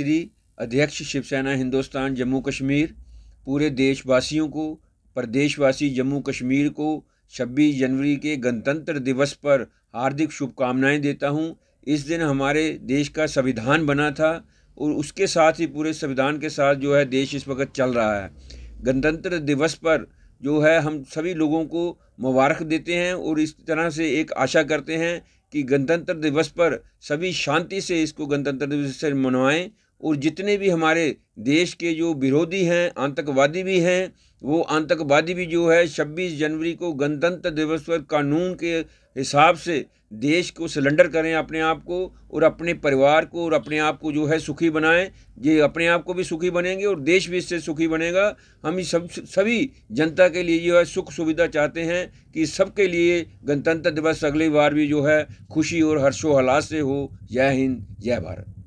श्री अध्यक्ष शिवसेना हिंदुस्तान जम्मू कश्मीर पूरे देशवासियों को प्रदेशवासी जम्मू कश्मीर को 26 जनवरी के गणतंत्र दिवस पर हार्दिक शुभकामनाएं देता हूं इस दिन हमारे देश का संविधान बना था और उसके साथ ही पूरे संविधान के साथ जो है देश इस वक्त चल रहा है गणतंत्र दिवस पर जो है हम सभी लोगों को मुबारक देते हैं और इस तरह से एक आशा करते हैं कि गणतंत्र दिवस पर सभी शांति से इसको गणतंत्र दिवस से मनवाएं और जितने भी हमारे देश के जो विरोधी हैं आतंकवादी भी हैं वो आतंकवादी भी जो है 26 जनवरी को गणतंत्र दिवस पर कानून के हिसाब से देश को सिलेंडर करें अपने आप को और अपने परिवार को और अपने आप को जो है सुखी बनाएं ये अपने आप को भी सुखी बनेंगे और देश भी इससे सुखी बनेगा हम सब सभी जनता के लिए जो है सुख सुविधा चाहते हैं कि सबके लिए गणतंत्र दिवस अगली बार भी जो है खुशी और हर्षोल्लास से हो जय हिंद जय भारत